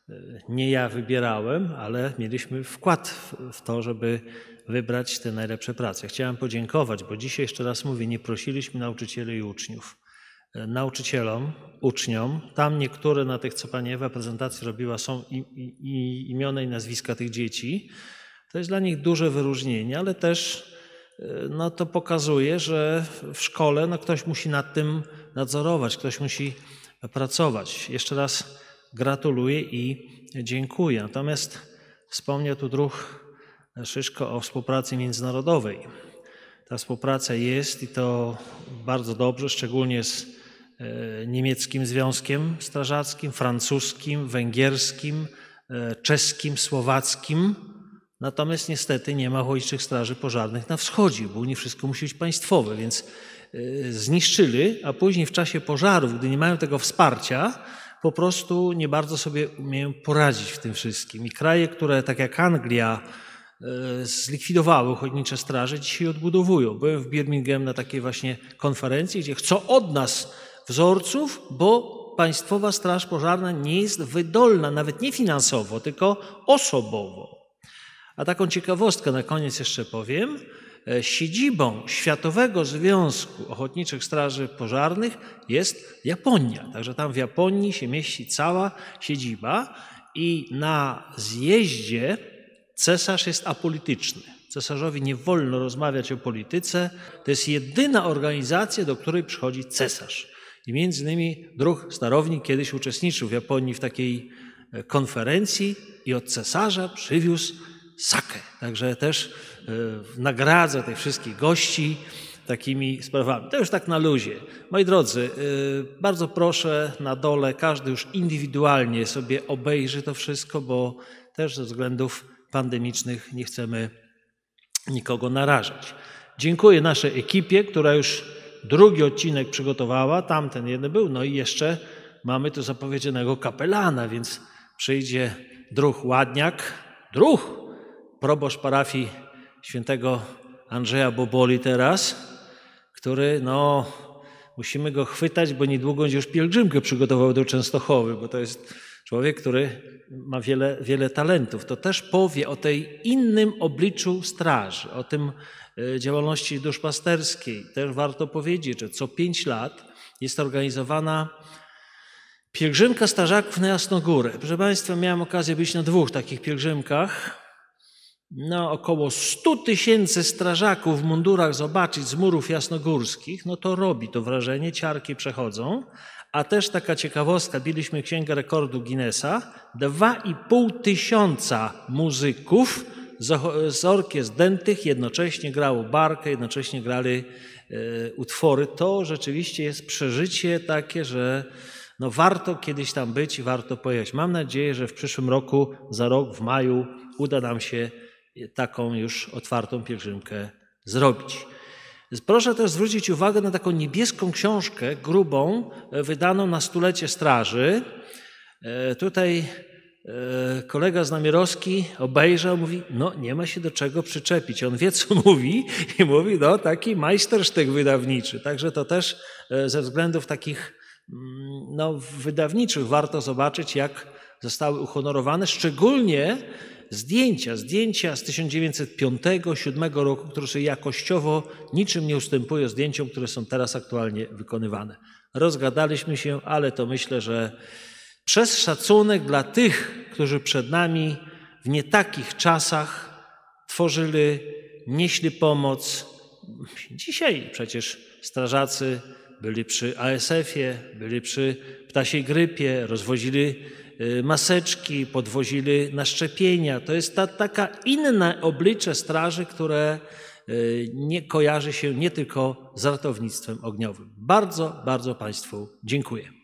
E, nie ja wybierałem, ale mieliśmy wkład w to, żeby wybrać te najlepsze prace. Chciałem podziękować, bo dzisiaj jeszcze raz mówię, nie prosiliśmy nauczycieli i uczniów. E, nauczycielom, uczniom, tam niektóre na tych, co pani Ewa prezentacji robiła, są i, i, i imiona i nazwiska tych dzieci. To jest dla nich duże wyróżnienie, ale też e, no, to pokazuje, że w szkole no, ktoś musi nad tym nadzorować, ktoś musi pracować. Jeszcze raz gratuluję i dziękuję. Natomiast wspomniał tu druh Szyszko o współpracy międzynarodowej. Ta współpraca jest i to bardzo dobrze, szczególnie z e, niemieckim związkiem strażackim, francuskim, węgierskim, e, czeskim, słowackim. Natomiast niestety nie ma ochotniczych straży pożarnych na wschodzie, bo nie wszystko musi być państwowe, więc e, zniszczyli, a później w czasie pożarów, gdy nie mają tego wsparcia, po prostu nie bardzo sobie umieją poradzić w tym wszystkim. I kraje, które tak jak Anglia e, zlikwidowały ochotnicze straże, dzisiaj odbudowują. Byłem w Birmingham na takiej właśnie konferencji, gdzie chcą od nas wzorców, bo Państwowa Straż Pożarna nie jest wydolna, nawet nie finansowo, tylko osobowo. A taką ciekawostkę na koniec jeszcze powiem. E, siedzibą Światowego Związku Ochotniczych Straży Pożarnych jest Japonia. Także tam w Japonii się mieści cała siedziba i na zjeździe cesarz jest apolityczny. Cesarzowi nie wolno rozmawiać o polityce. To jest jedyna organizacja, do której przychodzi cesarz. I między innymi druh Starownik kiedyś uczestniczył w Japonii w takiej e, konferencji i od cesarza przywiózł sakę. Także też e, nagradzę tych wszystkich gości takimi sprawami. To już tak na luzie. Moi drodzy, e, bardzo proszę na dole, każdy już indywidualnie sobie obejrzy to wszystko, bo też ze względów pandemicznych nie chcemy nikogo narażać. Dziękuję naszej ekipie, która już drugi odcinek przygotowała, tamten jeden był, no i jeszcze mamy tu zapowiedzianego kapelana, więc przyjdzie druh Ładniak. Druh! proboszcz parafii świętego Andrzeja Boboli teraz, który no, musimy go chwytać, bo niedługo będzie już pielgrzymkę przygotował do Częstochowy, bo to jest człowiek, który ma wiele, wiele talentów. To też powie o tej innym obliczu straży, o tym e, działalności duszpasterskiej. Też warto powiedzieć, że co pięć lat jest organizowana pielgrzymka strażaków na Jasnogórę. Proszę Państwa, miałem okazję być na dwóch takich pielgrzymkach no, około 100 tysięcy strażaków w mundurach zobaczyć z murów jasnogórskich, no to robi to wrażenie, ciarki przechodzą. A też taka ciekawostka, biliśmy Księgę Rekordu Guinnessa, 2,5 tysiąca muzyków z orkiestr dętych jednocześnie grało barkę, jednocześnie grali e, utwory. To rzeczywiście jest przeżycie takie, że no warto kiedyś tam być i warto pojechać. Mam nadzieję, że w przyszłym roku, za rok, w maju uda nam się taką już otwartą pielgrzymkę zrobić. Proszę też zwrócić uwagę na taką niebieską książkę grubą, wydaną na stulecie straży. E, tutaj e, kolega Znamierowski obejrzał, mówi, no nie ma się do czego przyczepić. On wie, co mówi i mówi, no taki majstersztyk wydawniczy. Także to też e, ze względów takich mm, no, wydawniczych warto zobaczyć, jak zostały uhonorowane, szczególnie zdjęcia, zdjęcia z 1905-1907 roku, które jakościowo niczym nie ustępują zdjęciom, które są teraz aktualnie wykonywane. Rozgadaliśmy się, ale to myślę, że przez szacunek dla tych, którzy przed nami w nie takich czasach tworzyli, nieśli pomoc. Dzisiaj przecież strażacy byli przy ASF-ie, byli przy ptasiej grypie, rozwozili Y, maseczki, podwozili na szczepienia. To jest ta taka inne oblicze straży, które y, nie kojarzy się nie tylko z ratownictwem ogniowym. Bardzo, bardzo Państwu dziękuję.